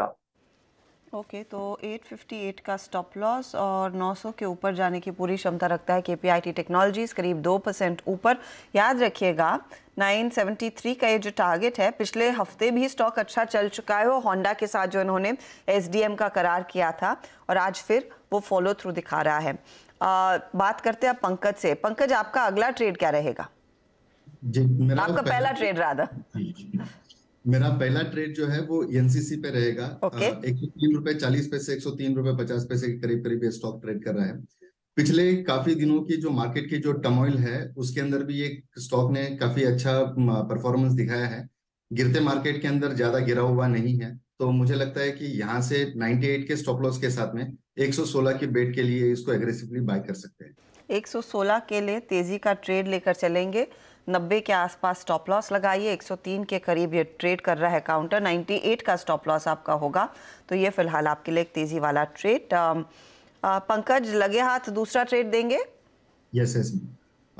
का okay okay, तो 858 का स्टॉप लॉस और 900 के ऊपर जाने की पूरी क्षमता रखता है केपीआईटी टेक्नोलॉजीज करीब 2 परसेंट ऊपर याद रखिएगा 973 का ये जो टारगेट है पिछले हफ्ते भी स्टॉक अच्छा चल चुका है वो होंडा के साथ जो इन्होंने एसडीएम का करार किया था और आज फिर वो फॉलो थ्रू दिखा रहा है आ, बात करते हैं पंकज से पंकज आपका अगला ट्रेड क्या रहेगा जी मेरा आपका पहला, पहला ट्रेड राधा मेरा पहला ट्रेड जो है वो एनसीसी पे रहेगा okay. एक सौ तीन रुपए चालीस पैसे एक सौ तीन रुपए पचास पैसे के करीब करीब ये स्टॉक ट्रेड कर रहा है पिछले काफी दिनों की जो मार्केट की जो टमोइल है उसके अंदर भी ये स्टॉक ने काफी अच्छा परफॉर्मेंस दिखाया है गिरते मार्केट के अंदर ज्यादा गिरा हुआ नहीं है तो मुझे लगता है कि यहाँ से 98 के स्टॉप लॉस के साथ में 116 की बेट के लिए इसको एग्रेसिवली बाय कर सकते हैं 116 के लिए तेज़ी का ट्रेड लेकर चलेंगे 90 के आसपास स्टॉप लॉस लगाइए 103 के करीब ये ट्रेड कर रहा है काउंटर 98 का स्टॉप लॉस आपका होगा तो ये फ़िलहाल आपके लिए एक तेज़ी वाला ट्रेड पंकज लगे हाथ दूसरा ट्रेड देंगे यस यस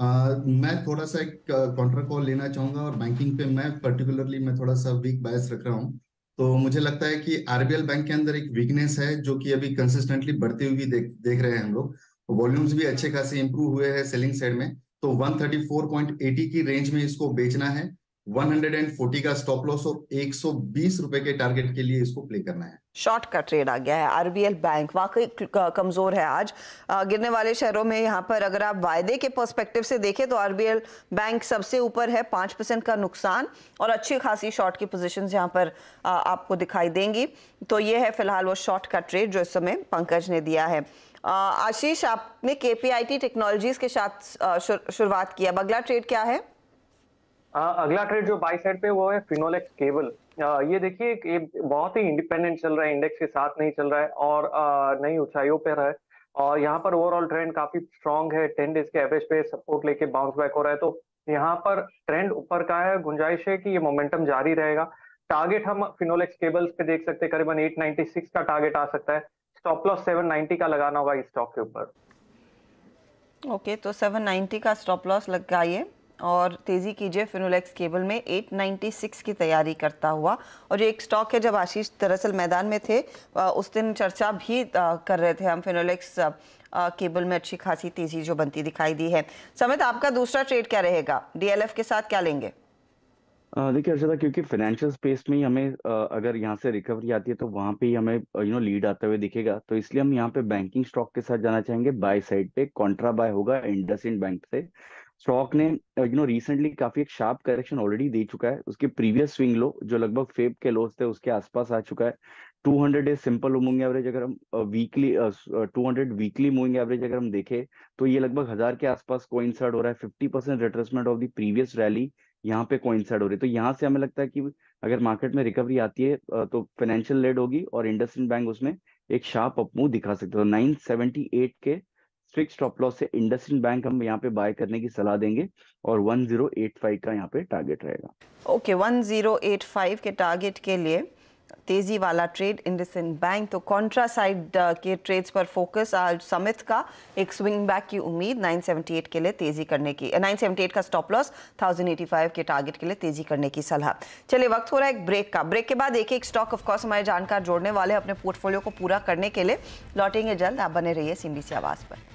मैं थोड़ा सा एक काउंटर कॉल लेना चाहूंगा और बैंकिंग पे मैं पर्टिकुलरली मैं थोड़ा सा वीक बायस रख रहा हूँ तो मुझे लगता है कि आरबीएल बैंक के अंदर एक वीकनेस है जो कि अभी कंसिस्टेंटली बढ़ती हुई देख देख रहे हैं हम लोग वॉल्यूम्स भी अच्छे खासे इंप्रूव हुए हैं सेलिंग साइड में तो 134.80 की रेंज में इसको बेचना है 140 का स्टॉप लॉस और एक रुपए के टारगेट के लिए इसको प्ले करना है शॉर्ट का ट्रेड आ गया है आरबीएल बैंक वाकई कमजोर है आज गिरने वाले शहरों में यहाँ पर अगर आप वायदे के पर्सपेक्टिव से देखें तो आरबीएल बैंक सबसे ऊपर है पांच परसेंट का नुकसान और अच्छी खासी शॉर्ट की पोजीशंस यहाँ पर आपको दिखाई देंगी तो ये है फिलहाल वो शॉर्ट का ट्रेड जो इस समय पंकज ने दिया है आशीष आपने के टेक्नोलॉजीज के साथ शुरुआत किया अगला ट्रेड क्या है अगला ट्रेड जो बाई साइड पे वो है फिनोलेक्स केबल ये देखिए ये बहुत ही इंडिपेंडेंट चल रहा है इंडेक्स के साथ नहीं चल रहा है और नई ऊंचाइयों पर है और यहाँ पर ओवरऑल ट्रेंड काफी स्ट्रांग है टेन डेज के एवरेज पे सपोर्ट लेके बाउंस बैक हो रहा है तो यहाँ पर ट्रेंड ऊपर का है गुंजाइश है कि ये मोमेंटम जारी रहेगा टारगेट हम फिनोलेक्स केबल्स पे देख सकते हैं करीबन 896 का टारगेट आ सकता है स्टॉप लॉस 790 का लगाना होगा इस स्टॉक के ऊपर ओके okay, तो 790 का स्टॉप लॉस लगाइए और तेज़ी कीजिए फिनोलेक्स केबल में 896 की तैयारी करता हुआ और ये एक स्टॉक है जब आशीष दरअसल मैदान में थे उस दिन चर्चा भी कर रहे थे हम फिनोलेक्स केबल में अच्छी खासी तेज़ी जो बनती दिखाई दी है समित आपका दूसरा ट्रेड क्या रहेगा डी के साथ क्या लेंगे देखिए अर्षदा क्योंकि फाइनेंशियल स्पेस में ही हमें आ, अगर यहाँ से रिकवरी आती है तो वहाँ पे ही हमें यू नो लीड आते हुए दिखेगा तो इसलिए हम यहाँ पे बैंकिंग स्टॉक के साथ जाना चाहेंगे बाय साइड पे कॉन्ट्रा बाय होगा इंडस बैंक से स्टॉक ने यू नो रिसेंटली काफी एक शार्प करेक्शन ऑलरेडी दे चुका है उसके प्रीवियस स्विंग लो जो लगभग फेब के लोस थे उसके आसपास आ चुका है 200 डेज सिंपल मूविंग एवरेज अगर हम weekly two hundred weekly moving average अगर हम देखें तो ये लगभग हजार के आसपास कोइंसाइड हो रहा है fifty percent retracement of the previous rally यहाँ पे कोइंसाइड हो रही है तो यहाँ से हमें लगता है कि अगर मार्केट में रिकवरी आती है uh, तो फाइनेंशियल लेड होगी और इंडस्ट्रियल बैंक उसमें एक शार्प अपमूव दिखा सकते हो नाइन के फिक्स स्टॉप लॉस से इंडस्ट्रियन बैंक हम यहाँ पे बाय करने की सलाह देंगे और 1085 का यहाँ पे टारगेट रहेगा ओके okay, 1085 के टारगेट के लिए तेजी वाला ट्रेड इंडसिन बैंक तो कॉन्ट्रा साइड uh, के ट्रेड्स पर फोकस आज समित का एक स्विंग बैक की उम्मीद 978 के लिए तेजी करने की 978 का स्टॉप लॉस 1085 के टारगेट के लिए तेजी करने की सलाह चलिए वक्त हो रहा है एक ब्रेक का ब्रेक के बाद एक एक स्टॉक ऑफ कोर्स हमारे जानकार जोड़ने वाले अपने पोर्टफोलियो को पूरा करने के लिए लौटेंगे जल्द आप बने रहिए सीबीसी आवास पर